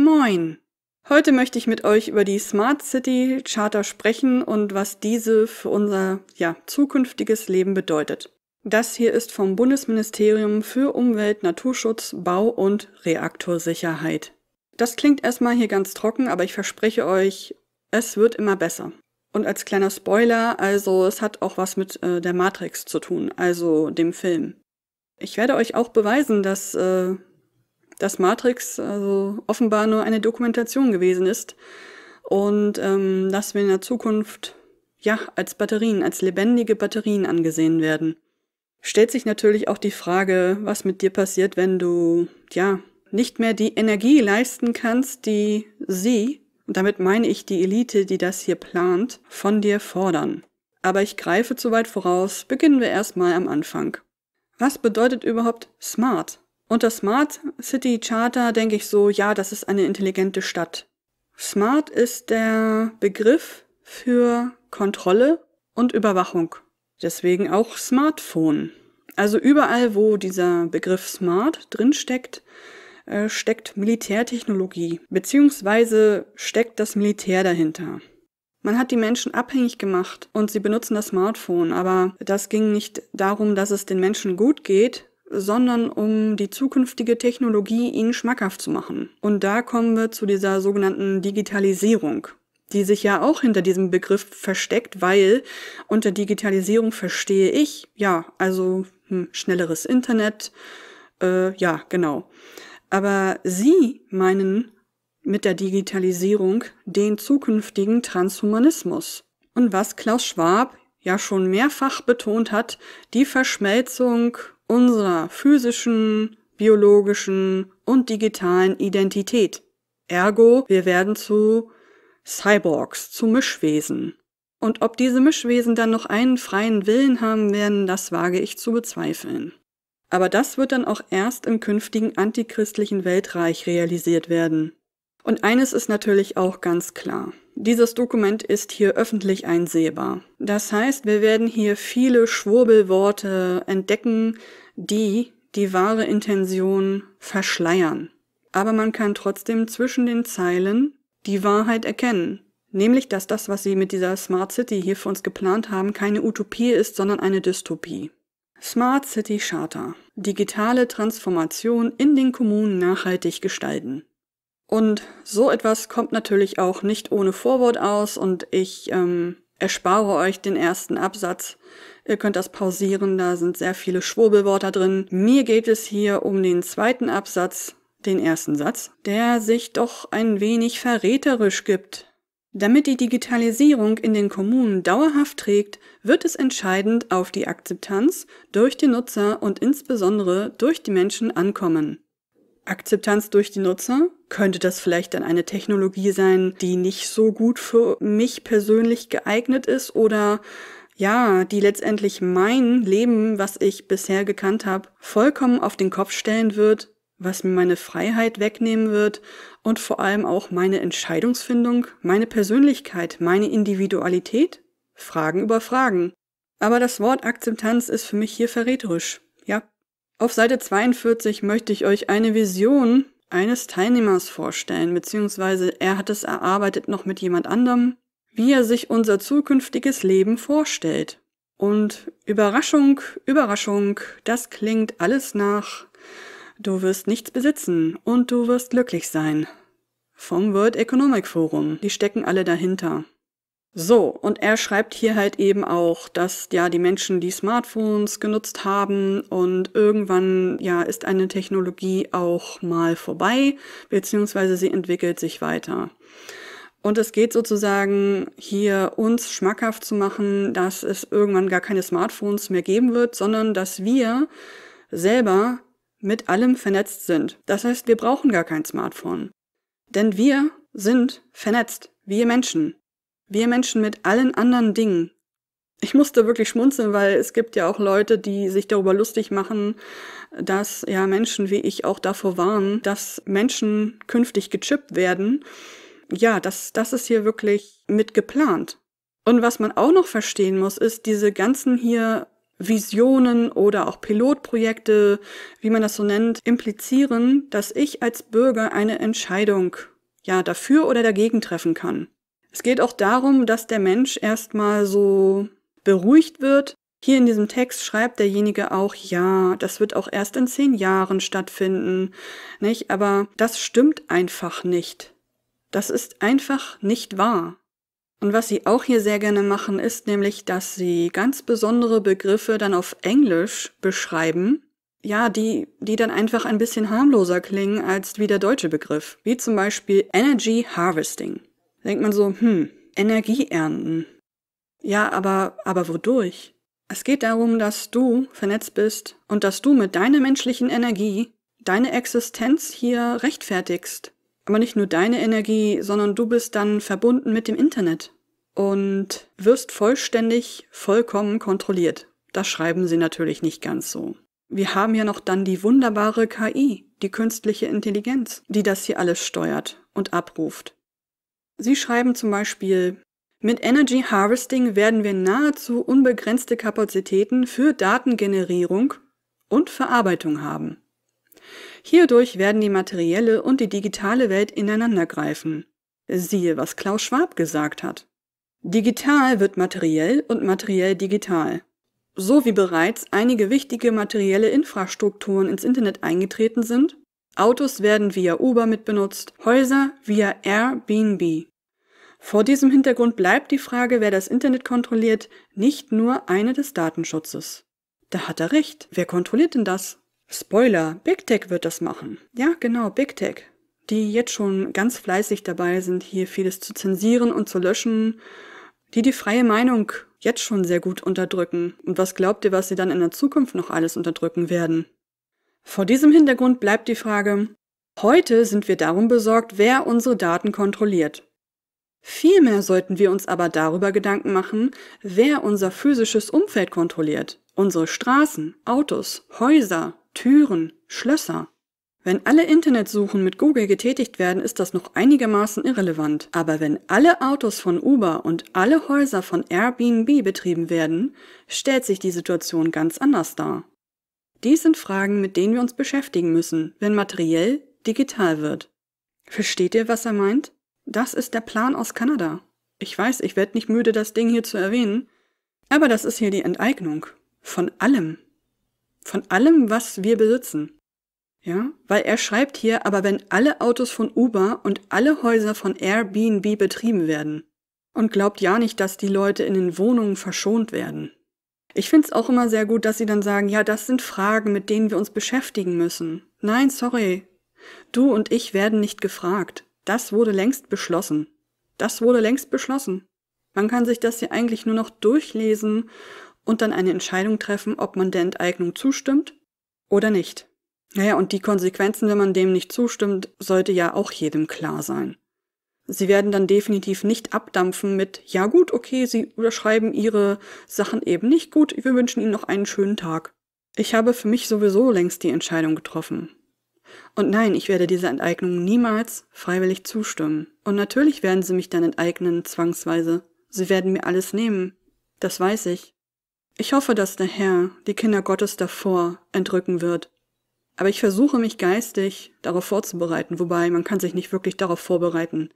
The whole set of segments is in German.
Moin! Heute möchte ich mit euch über die Smart City Charter sprechen und was diese für unser ja, zukünftiges Leben bedeutet. Das hier ist vom Bundesministerium für Umwelt, Naturschutz, Bau und Reaktorsicherheit. Das klingt erstmal hier ganz trocken, aber ich verspreche euch, es wird immer besser. Und als kleiner Spoiler, also es hat auch was mit äh, der Matrix zu tun, also dem Film. Ich werde euch auch beweisen, dass äh, dass Matrix also offenbar nur eine Dokumentation gewesen ist und ähm, dass wir in der Zukunft ja als Batterien, als lebendige Batterien angesehen werden. Stellt sich natürlich auch die Frage, was mit dir passiert, wenn du ja nicht mehr die Energie leisten kannst, die sie, und damit meine ich die Elite, die das hier plant, von dir fordern. Aber ich greife zu weit voraus, beginnen wir erstmal am Anfang. Was bedeutet überhaupt smart? Und das Smart City Charter denke ich so, ja, das ist eine intelligente Stadt. Smart ist der Begriff für Kontrolle und Überwachung. Deswegen auch Smartphone. Also überall, wo dieser Begriff Smart drinsteckt, äh, steckt Militärtechnologie, beziehungsweise steckt das Militär dahinter. Man hat die Menschen abhängig gemacht und sie benutzen das Smartphone, aber das ging nicht darum, dass es den Menschen gut geht, sondern um die zukünftige Technologie ihnen schmackhaft zu machen. Und da kommen wir zu dieser sogenannten Digitalisierung, die sich ja auch hinter diesem Begriff versteckt, weil unter Digitalisierung verstehe ich, ja, also hm, schnelleres Internet, äh, ja, genau. Aber Sie meinen mit der Digitalisierung den zukünftigen Transhumanismus. Und was Klaus Schwab ja schon mehrfach betont hat, die Verschmelzung unserer physischen, biologischen und digitalen Identität. Ergo, wir werden zu Cyborgs, zu Mischwesen. Und ob diese Mischwesen dann noch einen freien Willen haben werden, das wage ich zu bezweifeln. Aber das wird dann auch erst im künftigen antichristlichen Weltreich realisiert werden. Und eines ist natürlich auch ganz klar. Dieses Dokument ist hier öffentlich einsehbar. Das heißt, wir werden hier viele Schwurbelworte entdecken, die die wahre Intention verschleiern. Aber man kann trotzdem zwischen den Zeilen die Wahrheit erkennen. Nämlich, dass das, was sie mit dieser Smart City hier für uns geplant haben, keine Utopie ist, sondern eine Dystopie. Smart City Charter. Digitale Transformation in den Kommunen nachhaltig gestalten. Und so etwas kommt natürlich auch nicht ohne Vorwort aus und ich ähm, erspare euch den ersten Absatz. Ihr könnt das pausieren, da sind sehr viele Schwurbelwörter drin. Mir geht es hier um den zweiten Absatz, den ersten Satz, der sich doch ein wenig verräterisch gibt. Damit die Digitalisierung in den Kommunen dauerhaft trägt, wird es entscheidend auf die Akzeptanz durch die Nutzer und insbesondere durch die Menschen ankommen. Akzeptanz durch die Nutzer? Könnte das vielleicht dann eine Technologie sein, die nicht so gut für mich persönlich geeignet ist oder ja, die letztendlich mein Leben, was ich bisher gekannt habe, vollkommen auf den Kopf stellen wird, was mir meine Freiheit wegnehmen wird und vor allem auch meine Entscheidungsfindung, meine Persönlichkeit, meine Individualität? Fragen über Fragen. Aber das Wort Akzeptanz ist für mich hier verräterisch. Auf Seite 42 möchte ich euch eine Vision eines Teilnehmers vorstellen, beziehungsweise er hat es erarbeitet noch mit jemand anderem, wie er sich unser zukünftiges Leben vorstellt. Und Überraschung, Überraschung, das klingt alles nach Du wirst nichts besitzen und du wirst glücklich sein. Vom World Economic Forum, die stecken alle dahinter. So, und er schreibt hier halt eben auch, dass ja die Menschen die Smartphones genutzt haben und irgendwann ja ist eine Technologie auch mal vorbei, beziehungsweise sie entwickelt sich weiter. Und es geht sozusagen hier uns schmackhaft zu machen, dass es irgendwann gar keine Smartphones mehr geben wird, sondern dass wir selber mit allem vernetzt sind. Das heißt, wir brauchen gar kein Smartphone. Denn wir sind vernetzt, wir Menschen wir Menschen mit allen anderen Dingen. Ich musste wirklich schmunzeln, weil es gibt ja auch Leute, die sich darüber lustig machen, dass ja Menschen wie ich auch davor warnen, dass Menschen künftig gechippt werden. Ja, das, das ist hier wirklich mit geplant. Und was man auch noch verstehen muss, ist diese ganzen hier Visionen oder auch Pilotprojekte, wie man das so nennt, implizieren, dass ich als Bürger eine Entscheidung ja dafür oder dagegen treffen kann. Es geht auch darum, dass der Mensch erstmal so beruhigt wird. Hier in diesem Text schreibt derjenige auch, ja, das wird auch erst in zehn Jahren stattfinden, nicht? Aber das stimmt einfach nicht. Das ist einfach nicht wahr. Und was sie auch hier sehr gerne machen, ist nämlich, dass sie ganz besondere Begriffe dann auf Englisch beschreiben, ja, die, die dann einfach ein bisschen harmloser klingen als wie der deutsche Begriff, wie zum Beispiel Energy Harvesting denkt man so, hm, Energie ernten. Ja, aber, aber wodurch? Es geht darum, dass du vernetzt bist und dass du mit deiner menschlichen Energie deine Existenz hier rechtfertigst. Aber nicht nur deine Energie, sondern du bist dann verbunden mit dem Internet und wirst vollständig, vollkommen kontrolliert. Das schreiben sie natürlich nicht ganz so. Wir haben ja noch dann die wunderbare KI, die künstliche Intelligenz, die das hier alles steuert und abruft. Sie schreiben zum Beispiel, mit Energy Harvesting werden wir nahezu unbegrenzte Kapazitäten für Datengenerierung und Verarbeitung haben. Hierdurch werden die materielle und die digitale Welt ineinandergreifen. Siehe, was Klaus Schwab gesagt hat. Digital wird materiell und materiell digital. So wie bereits einige wichtige materielle Infrastrukturen ins Internet eingetreten sind, Autos werden via Uber mitbenutzt, Häuser via Airbnb. Vor diesem Hintergrund bleibt die Frage, wer das Internet kontrolliert, nicht nur eine des Datenschutzes. Da hat er recht. Wer kontrolliert denn das? Spoiler, Big Tech wird das machen. Ja, genau, Big Tech. Die jetzt schon ganz fleißig dabei sind, hier vieles zu zensieren und zu löschen, die die freie Meinung jetzt schon sehr gut unterdrücken. Und was glaubt ihr, was sie dann in der Zukunft noch alles unterdrücken werden? Vor diesem Hintergrund bleibt die Frage, heute sind wir darum besorgt, wer unsere Daten kontrolliert. Vielmehr sollten wir uns aber darüber Gedanken machen, wer unser physisches Umfeld kontrolliert, unsere Straßen, Autos, Häuser, Türen, Schlösser. Wenn alle Internetsuchen mit Google getätigt werden, ist das noch einigermaßen irrelevant. Aber wenn alle Autos von Uber und alle Häuser von Airbnb betrieben werden, stellt sich die Situation ganz anders dar. Dies sind Fragen, mit denen wir uns beschäftigen müssen, wenn materiell digital wird. Versteht ihr, was er meint? Das ist der Plan aus Kanada. Ich weiß, ich werde nicht müde, das Ding hier zu erwähnen, aber das ist hier die Enteignung. Von allem. Von allem, was wir besitzen. Ja, weil er schreibt hier, aber wenn alle Autos von Uber und alle Häuser von Airbnb betrieben werden. Und glaubt ja nicht, dass die Leute in den Wohnungen verschont werden. Ich finde es auch immer sehr gut, dass sie dann sagen, ja, das sind Fragen, mit denen wir uns beschäftigen müssen. Nein, sorry. Du und ich werden nicht gefragt. Das wurde längst beschlossen. Das wurde längst beschlossen. Man kann sich das hier eigentlich nur noch durchlesen und dann eine Entscheidung treffen, ob man der Enteignung zustimmt oder nicht. Naja, und die Konsequenzen, wenn man dem nicht zustimmt, sollte ja auch jedem klar sein. Sie werden dann definitiv nicht abdampfen mit, ja gut, okay, Sie überschreiben Ihre Sachen eben nicht gut, wir wünschen Ihnen noch einen schönen Tag. Ich habe für mich sowieso längst die Entscheidung getroffen. Und nein, ich werde dieser Enteignung niemals freiwillig zustimmen. Und natürlich werden Sie mich dann enteignen, zwangsweise. Sie werden mir alles nehmen. Das weiß ich. Ich hoffe, dass der Herr die Kinder Gottes davor entrücken wird aber ich versuche mich geistig darauf vorzubereiten, wobei man kann sich nicht wirklich darauf vorbereiten.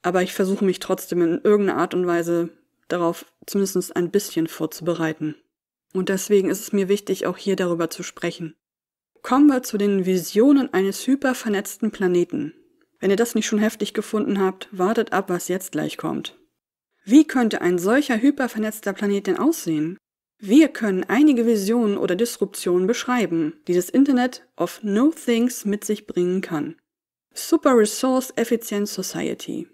Aber ich versuche mich trotzdem in irgendeiner Art und Weise darauf zumindest ein bisschen vorzubereiten. Und deswegen ist es mir wichtig, auch hier darüber zu sprechen. Kommen wir zu den Visionen eines hypervernetzten Planeten. Wenn ihr das nicht schon heftig gefunden habt, wartet ab, was jetzt gleich kommt. Wie könnte ein solcher hypervernetzter Planet denn aussehen? Wir können einige Visionen oder Disruptionen beschreiben, die das Internet of No Things mit sich bringen kann. Super Resource Efficient Society.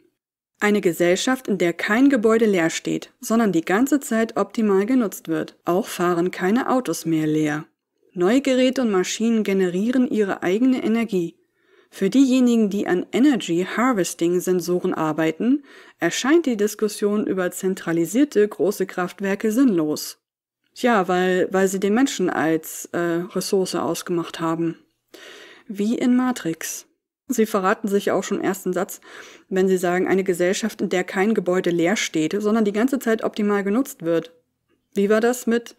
Eine Gesellschaft, in der kein Gebäude leer steht, sondern die ganze Zeit optimal genutzt wird. Auch fahren keine Autos mehr leer. Neue Geräte und Maschinen generieren ihre eigene Energie. Für diejenigen, die an Energy Harvesting Sensoren arbeiten, erscheint die Diskussion über zentralisierte große Kraftwerke sinnlos. Ja, weil, weil sie den Menschen als äh, Ressource ausgemacht haben. Wie in Matrix. Sie verraten sich auch schon im ersten Satz, wenn Sie sagen, eine Gesellschaft, in der kein Gebäude leer steht, sondern die ganze Zeit optimal genutzt wird. Wie war das mit,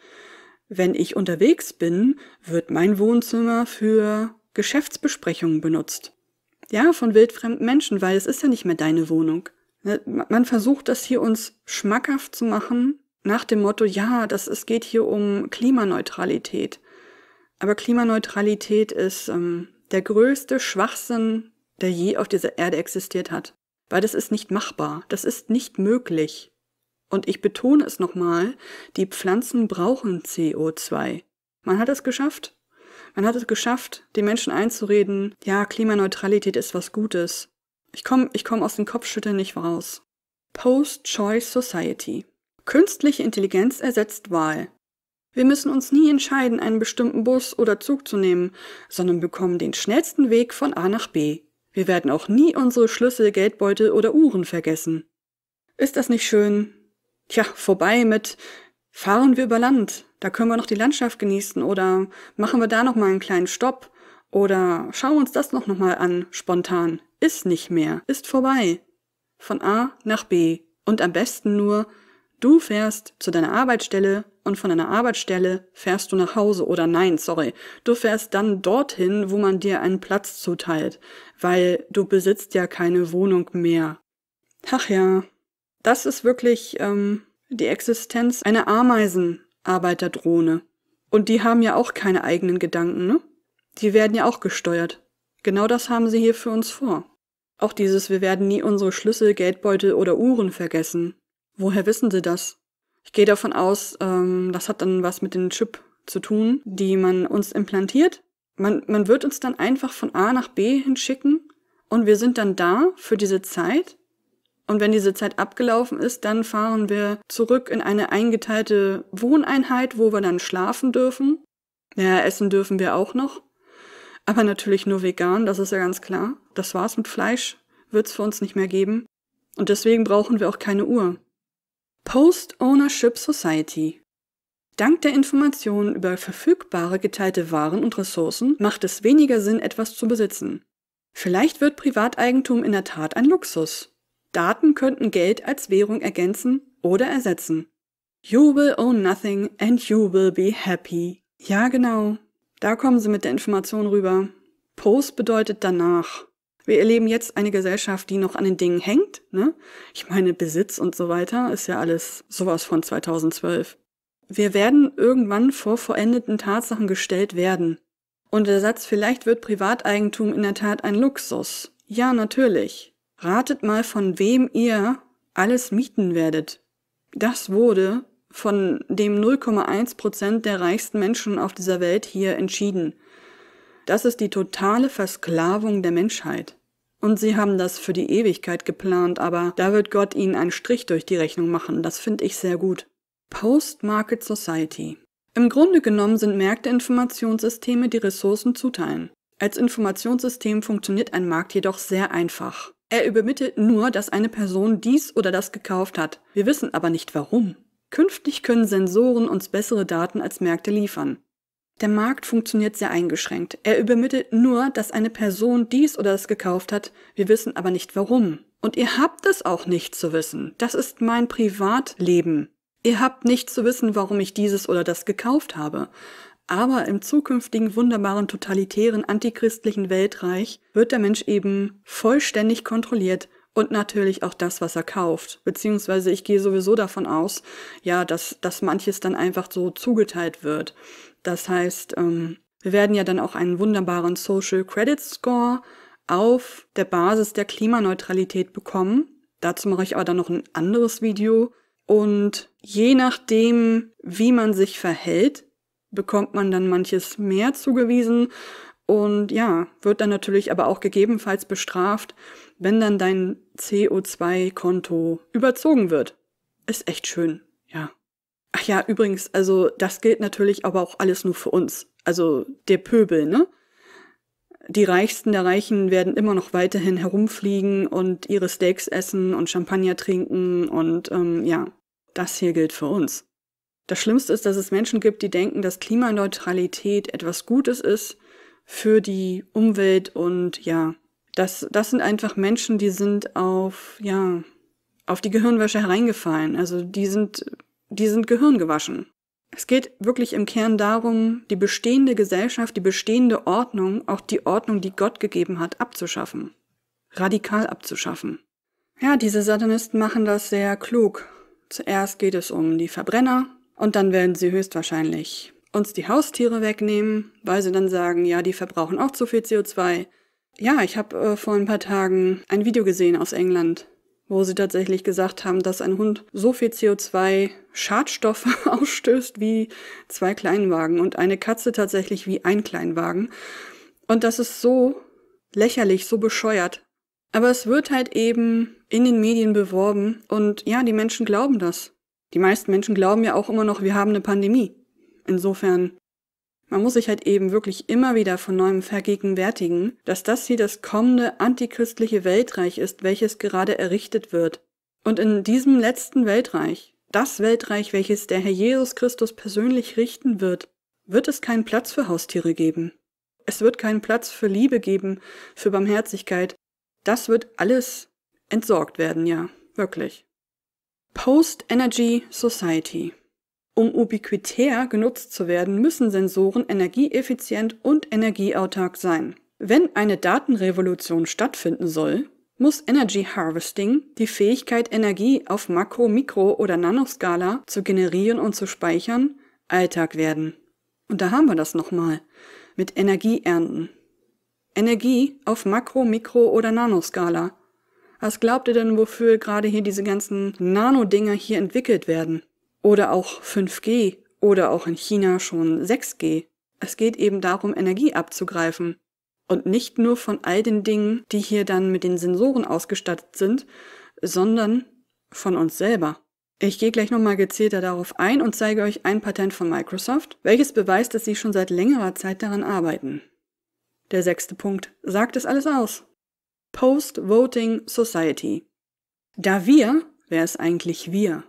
wenn ich unterwegs bin, wird mein Wohnzimmer für Geschäftsbesprechungen benutzt? Ja, von wildfremden Menschen, weil es ist ja nicht mehr deine Wohnung. Ne, man versucht das hier uns schmackhaft zu machen, nach dem Motto, ja, das, es geht hier um Klimaneutralität. Aber Klimaneutralität ist ähm, der größte Schwachsinn, der je auf dieser Erde existiert hat. Weil das ist nicht machbar, das ist nicht möglich. Und ich betone es nochmal, die Pflanzen brauchen CO2. Man hat es geschafft. Man hat es geschafft, den Menschen einzureden, ja, Klimaneutralität ist was Gutes. Ich komme ich komm aus dem Kopfschütteln nicht raus. Post-Choice Society. Künstliche Intelligenz ersetzt Wahl. Wir müssen uns nie entscheiden, einen bestimmten Bus oder Zug zu nehmen, sondern bekommen den schnellsten Weg von A nach B. Wir werden auch nie unsere Schlüssel, Geldbeutel oder Uhren vergessen. Ist das nicht schön? Tja, vorbei mit fahren wir über Land, da können wir noch die Landschaft genießen oder machen wir da noch mal einen kleinen Stopp oder schauen uns das noch mal an spontan. Ist nicht mehr, ist vorbei. Von A nach B und am besten nur Du fährst zu deiner Arbeitsstelle und von deiner Arbeitsstelle fährst du nach Hause oder nein, sorry. Du fährst dann dorthin, wo man dir einen Platz zuteilt, weil du besitzt ja keine Wohnung mehr. Ach ja, das ist wirklich ähm, die Existenz einer Ameisenarbeiterdrohne. Und die haben ja auch keine eigenen Gedanken, ne? Die werden ja auch gesteuert. Genau das haben sie hier für uns vor. Auch dieses Wir werden nie unsere Schlüssel, Geldbeutel oder Uhren vergessen. Woher wissen Sie das? Ich gehe davon aus, ähm, das hat dann was mit dem Chip zu tun, die man uns implantiert. Man, man wird uns dann einfach von A nach B hinschicken und wir sind dann da für diese Zeit. Und wenn diese Zeit abgelaufen ist, dann fahren wir zurück in eine eingeteilte Wohneinheit, wo wir dann schlafen dürfen. Ja, essen dürfen wir auch noch. Aber natürlich nur vegan, das ist ja ganz klar. Das war's mit Fleisch, wird's für uns nicht mehr geben. Und deswegen brauchen wir auch keine Uhr. Post-Ownership Society. Dank der Informationen über verfügbare geteilte Waren und Ressourcen macht es weniger Sinn, etwas zu besitzen. Vielleicht wird Privateigentum in der Tat ein Luxus. Daten könnten Geld als Währung ergänzen oder ersetzen. You will own nothing and you will be happy. Ja, genau. Da kommen sie mit der Information rüber. Post bedeutet danach. Wir erleben jetzt eine Gesellschaft, die noch an den Dingen hängt. Ne? Ich meine, Besitz und so weiter ist ja alles sowas von 2012. Wir werden irgendwann vor vollendeten Tatsachen gestellt werden. Und der Satz, vielleicht wird Privateigentum in der Tat ein Luxus. Ja, natürlich. Ratet mal, von wem ihr alles mieten werdet. Das wurde von dem 0,1 Prozent der reichsten Menschen auf dieser Welt hier entschieden. Das ist die totale Versklavung der Menschheit. Und sie haben das für die Ewigkeit geplant, aber da wird Gott ihnen einen Strich durch die Rechnung machen. Das finde ich sehr gut. Post-Market Society. Im Grunde genommen sind Märkte Informationssysteme, die Ressourcen zuteilen. Als Informationssystem funktioniert ein Markt jedoch sehr einfach. Er übermittelt nur, dass eine Person dies oder das gekauft hat. Wir wissen aber nicht warum. Künftig können Sensoren uns bessere Daten als Märkte liefern. Der Markt funktioniert sehr eingeschränkt. Er übermittelt nur, dass eine Person dies oder das gekauft hat, wir wissen aber nicht warum. Und ihr habt es auch nicht zu wissen. Das ist mein Privatleben. Ihr habt nicht zu wissen, warum ich dieses oder das gekauft habe. Aber im zukünftigen wunderbaren totalitären antichristlichen Weltreich wird der Mensch eben vollständig kontrolliert und natürlich auch das, was er kauft. Beziehungsweise ich gehe sowieso davon aus, ja, dass, dass manches dann einfach so zugeteilt wird. Das heißt, ähm, wir werden ja dann auch einen wunderbaren Social Credit Score auf der Basis der Klimaneutralität bekommen. Dazu mache ich aber dann noch ein anderes Video. Und je nachdem, wie man sich verhält, bekommt man dann manches mehr zugewiesen und ja, wird dann natürlich aber auch gegebenenfalls bestraft, wenn dann dein CO2-Konto überzogen wird. Ist echt schön. Ach ja, übrigens, also das gilt natürlich aber auch alles nur für uns. Also der Pöbel, ne? Die Reichsten der Reichen werden immer noch weiterhin herumfliegen und ihre Steaks essen und Champagner trinken und ähm, ja, das hier gilt für uns. Das Schlimmste ist, dass es Menschen gibt, die denken, dass Klimaneutralität etwas Gutes ist für die Umwelt und ja, das, das sind einfach Menschen, die sind auf, ja, auf die Gehirnwäsche hereingefallen. Also die sind die sind gehirngewaschen. Es geht wirklich im Kern darum, die bestehende Gesellschaft, die bestehende Ordnung, auch die Ordnung, die Gott gegeben hat, abzuschaffen. Radikal abzuschaffen. Ja, diese Satanisten machen das sehr klug. Zuerst geht es um die Verbrenner und dann werden sie höchstwahrscheinlich uns die Haustiere wegnehmen, weil sie dann sagen, ja, die verbrauchen auch zu viel CO2. Ja, ich habe äh, vor ein paar Tagen ein Video gesehen aus England wo sie tatsächlich gesagt haben, dass ein Hund so viel CO2 Schadstoffe ausstößt wie zwei Kleinwagen und eine Katze tatsächlich wie ein Kleinwagen. Und das ist so lächerlich, so bescheuert. Aber es wird halt eben in den Medien beworben und ja, die Menschen glauben das. Die meisten Menschen glauben ja auch immer noch, wir haben eine Pandemie. Insofern man muss sich halt eben wirklich immer wieder von neuem vergegenwärtigen, dass das hier das kommende antichristliche Weltreich ist, welches gerade errichtet wird. Und in diesem letzten Weltreich, das Weltreich, welches der Herr Jesus Christus persönlich richten wird, wird es keinen Platz für Haustiere geben. Es wird keinen Platz für Liebe geben, für Barmherzigkeit. Das wird alles entsorgt werden, ja, wirklich. Post-Energy Society um ubiquitär genutzt zu werden, müssen Sensoren energieeffizient und energieautark sein. Wenn eine Datenrevolution stattfinden soll, muss Energy Harvesting die Fähigkeit, Energie auf Makro-, Mikro- oder Nanoskala zu generieren und zu speichern, Alltag werden. Und da haben wir das nochmal mit Energieernten. Energie auf Makro-, Mikro- oder Nanoskala. Was glaubt ihr denn, wofür gerade hier diese ganzen Nanodinger hier entwickelt werden? oder auch 5G oder auch in China schon 6G. Es geht eben darum, Energie abzugreifen. Und nicht nur von all den Dingen, die hier dann mit den Sensoren ausgestattet sind, sondern von uns selber. Ich gehe gleich nochmal gezielter darauf ein und zeige euch ein Patent von Microsoft, welches beweist, dass sie schon seit längerer Zeit daran arbeiten. Der sechste Punkt sagt es alles aus. Post-Voting Society. Da wir, wer ist eigentlich wir?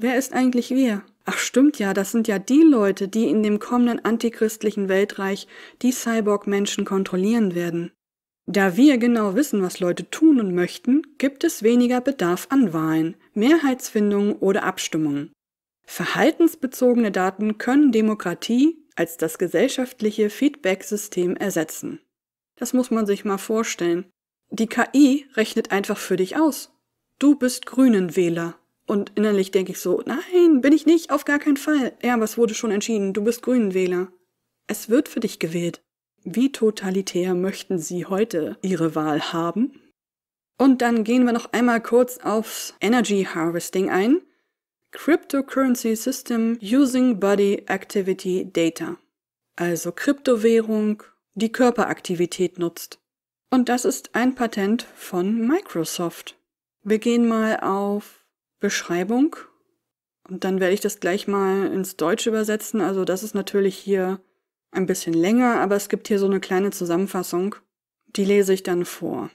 Wer ist eigentlich wir? Ach stimmt ja, das sind ja die Leute, die in dem kommenden antichristlichen Weltreich die Cyborg-Menschen kontrollieren werden. Da wir genau wissen, was Leute tun und möchten, gibt es weniger Bedarf an Wahlen, Mehrheitsfindungen oder Abstimmungen. Verhaltensbezogene Daten können Demokratie als das gesellschaftliche Feedback-System ersetzen. Das muss man sich mal vorstellen. Die KI rechnet einfach für dich aus. Du bist Grünen Wähler und innerlich denke ich so, nein, bin ich nicht, auf gar keinen Fall. Ja, aber es wurde schon entschieden, du bist Grünenwähler. Es wird für dich gewählt. Wie totalitär möchten Sie heute Ihre Wahl haben? Und dann gehen wir noch einmal kurz aufs Energy Harvesting ein. Cryptocurrency System Using Body Activity Data. Also Kryptowährung, die Körperaktivität nutzt. Und das ist ein Patent von Microsoft. Wir gehen mal auf Beschreibung. Und dann werde ich das gleich mal ins Deutsche übersetzen. Also das ist natürlich hier ein bisschen länger, aber es gibt hier so eine kleine Zusammenfassung. Die lese ich dann vor.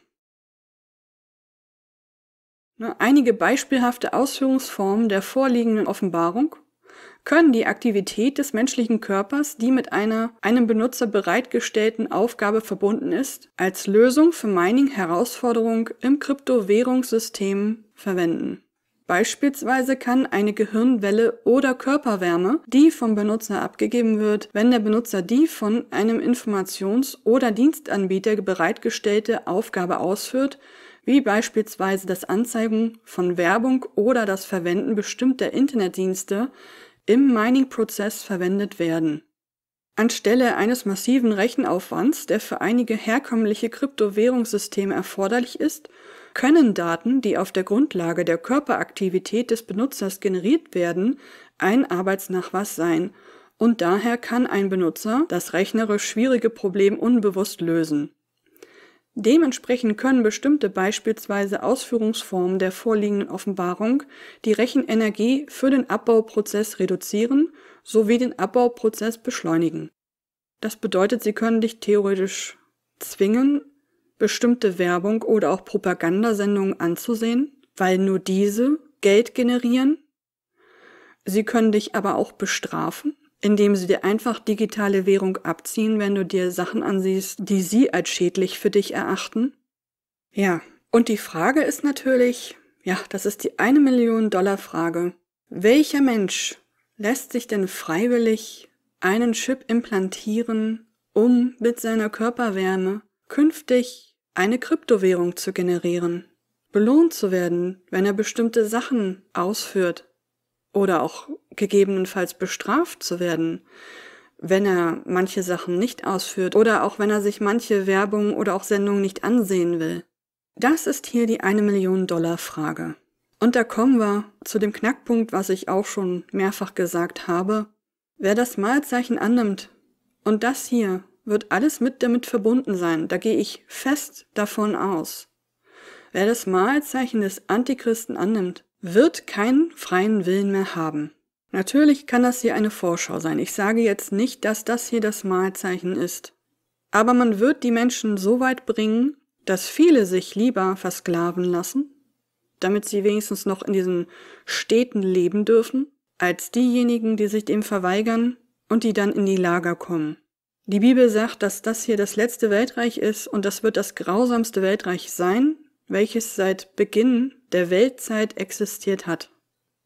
Ne, einige beispielhafte Ausführungsformen der vorliegenden Offenbarung können die Aktivität des menschlichen Körpers, die mit einer einem Benutzer bereitgestellten Aufgabe verbunden ist, als Lösung für Mining-Herausforderung im Kryptowährungssystem verwenden. Beispielsweise kann eine Gehirnwelle oder Körperwärme, die vom Benutzer abgegeben wird, wenn der Benutzer die von einem Informations- oder Dienstanbieter bereitgestellte Aufgabe ausführt, wie beispielsweise das Anzeigen von Werbung oder das Verwenden bestimmter Internetdienste, im Mining-Prozess verwendet werden. Anstelle eines massiven Rechenaufwands, der für einige herkömmliche Kryptowährungssysteme erforderlich ist, können Daten, die auf der Grundlage der Körperaktivität des Benutzers generiert werden, ein Arbeitsnachweis sein und daher kann ein Benutzer das rechnerisch schwierige Problem unbewusst lösen. Dementsprechend können bestimmte beispielsweise Ausführungsformen der vorliegenden Offenbarung die Rechenenergie für den Abbauprozess reduzieren sowie den Abbauprozess beschleunigen. Das bedeutet, sie können dich theoretisch zwingen, bestimmte Werbung oder auch Propagandasendungen anzusehen, weil nur diese Geld generieren. Sie können dich aber auch bestrafen, indem sie dir einfach digitale Währung abziehen, wenn du dir Sachen ansiehst, die sie als schädlich für dich erachten. Ja, und die Frage ist natürlich, ja, das ist die eine Million Dollar Frage. Welcher Mensch lässt sich denn freiwillig einen Chip implantieren, um mit seiner Körperwärme künftig eine Kryptowährung zu generieren, belohnt zu werden, wenn er bestimmte Sachen ausführt oder auch gegebenenfalls bestraft zu werden, wenn er manche Sachen nicht ausführt oder auch wenn er sich manche Werbung oder auch Sendung nicht ansehen will. Das ist hier die eine Million Dollar Frage. Und da kommen wir zu dem Knackpunkt, was ich auch schon mehrfach gesagt habe. Wer das Mahlzeichen annimmt und das hier wird alles mit damit verbunden sein. Da gehe ich fest davon aus. Wer das Mahlzeichen des Antichristen annimmt, wird keinen freien Willen mehr haben. Natürlich kann das hier eine Vorschau sein. Ich sage jetzt nicht, dass das hier das Mahlzeichen ist. Aber man wird die Menschen so weit bringen, dass viele sich lieber versklaven lassen, damit sie wenigstens noch in diesen Städten leben dürfen, als diejenigen, die sich dem verweigern und die dann in die Lager kommen. Die Bibel sagt, dass das hier das letzte Weltreich ist und das wird das grausamste Weltreich sein, welches seit Beginn der Weltzeit existiert hat.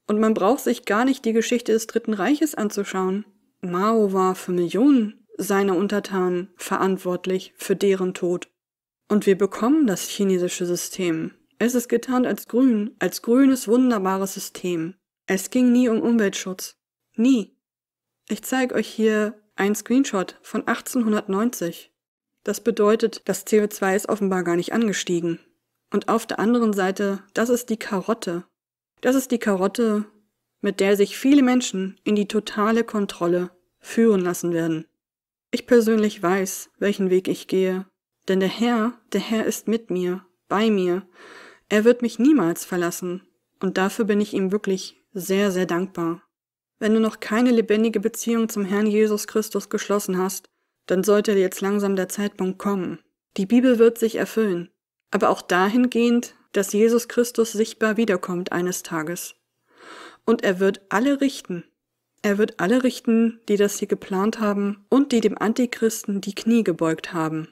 Und man braucht sich gar nicht die Geschichte des Dritten Reiches anzuschauen. Mao war für Millionen seiner Untertanen verantwortlich für deren Tod. Und wir bekommen das chinesische System. Es ist getarnt als grün, als grünes, wunderbares System. Es ging nie um Umweltschutz. Nie. Ich zeige euch hier ein Screenshot von 1890. Das bedeutet, das CO2 ist offenbar gar nicht angestiegen. Und auf der anderen Seite, das ist die Karotte. Das ist die Karotte, mit der sich viele Menschen in die totale Kontrolle führen lassen werden. Ich persönlich weiß, welchen Weg ich gehe, denn der Herr, der Herr ist mit mir, bei mir. Er wird mich niemals verlassen, und dafür bin ich ihm wirklich sehr, sehr dankbar. Wenn du noch keine lebendige Beziehung zum Herrn Jesus Christus geschlossen hast, dann sollte jetzt langsam der Zeitpunkt kommen. Die Bibel wird sich erfüllen, aber auch dahingehend, dass Jesus Christus sichtbar wiederkommt eines Tages. Und er wird alle richten. Er wird alle richten, die das hier geplant haben und die dem Antichristen die Knie gebeugt haben.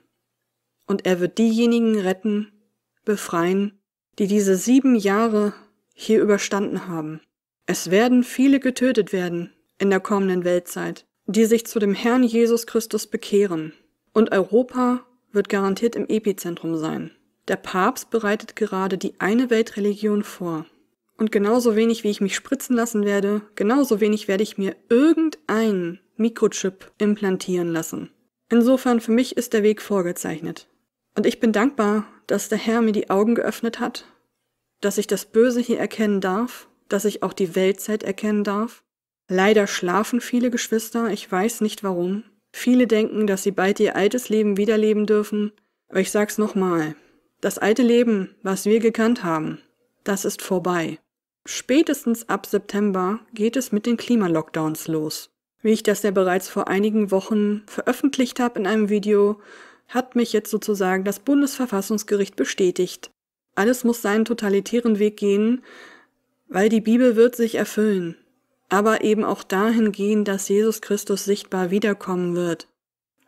Und er wird diejenigen retten, befreien, die diese sieben Jahre hier überstanden haben. Es werden viele getötet werden in der kommenden Weltzeit, die sich zu dem Herrn Jesus Christus bekehren. Und Europa wird garantiert im Epizentrum sein. Der Papst bereitet gerade die eine Weltreligion vor. Und genauso wenig wie ich mich spritzen lassen werde, genauso wenig werde ich mir irgendein Mikrochip implantieren lassen. Insofern für mich ist der Weg vorgezeichnet. Und ich bin dankbar, dass der Herr mir die Augen geöffnet hat, dass ich das Böse hier erkennen darf dass ich auch die Weltzeit erkennen darf? Leider schlafen viele Geschwister, ich weiß nicht warum. Viele denken, dass sie bald ihr altes Leben wiederleben dürfen, aber ich sag's nochmal. Das alte Leben, was wir gekannt haben, das ist vorbei. Spätestens ab September geht es mit den Klimalockdowns los. Wie ich das ja bereits vor einigen Wochen veröffentlicht habe in einem Video, hat mich jetzt sozusagen das Bundesverfassungsgericht bestätigt. Alles muss seinen totalitären Weg gehen, weil die Bibel wird sich erfüllen, aber eben auch dahin gehen, dass Jesus Christus sichtbar wiederkommen wird.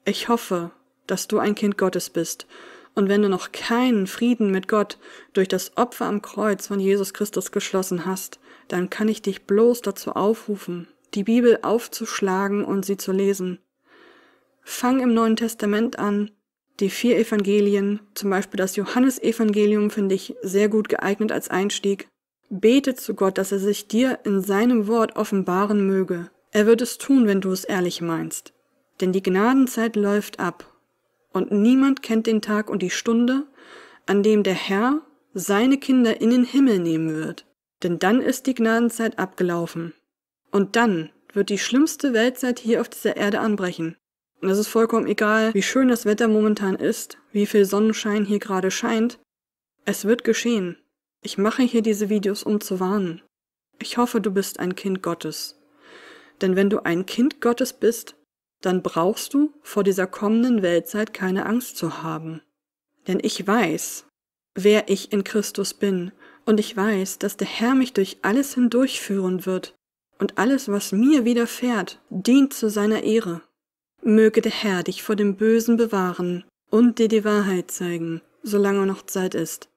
Ich hoffe, dass du ein Kind Gottes bist. Und wenn du noch keinen Frieden mit Gott durch das Opfer am Kreuz von Jesus Christus geschlossen hast, dann kann ich dich bloß dazu aufrufen, die Bibel aufzuschlagen und sie zu lesen. Fang im Neuen Testament an, die vier Evangelien, zum Beispiel das Johannesevangelium finde ich sehr gut geeignet als Einstieg, Bete zu Gott, dass er sich dir in seinem Wort offenbaren möge. Er wird es tun, wenn du es ehrlich meinst. Denn die Gnadenzeit läuft ab, und niemand kennt den Tag und die Stunde, an dem der Herr seine Kinder in den Himmel nehmen wird. Denn dann ist die Gnadenzeit abgelaufen. Und dann wird die schlimmste Weltzeit hier auf dieser Erde anbrechen. Und es ist vollkommen egal, wie schön das Wetter momentan ist, wie viel Sonnenschein hier gerade scheint. Es wird geschehen. Ich mache hier diese Videos, um zu warnen. Ich hoffe, du bist ein Kind Gottes. Denn wenn du ein Kind Gottes bist, dann brauchst du vor dieser kommenden Weltzeit keine Angst zu haben. Denn ich weiß, wer ich in Christus bin, und ich weiß, dass der Herr mich durch alles hindurchführen wird, und alles, was mir widerfährt, dient zu seiner Ehre. Möge der Herr dich vor dem Bösen bewahren und dir die Wahrheit zeigen, solange noch Zeit ist.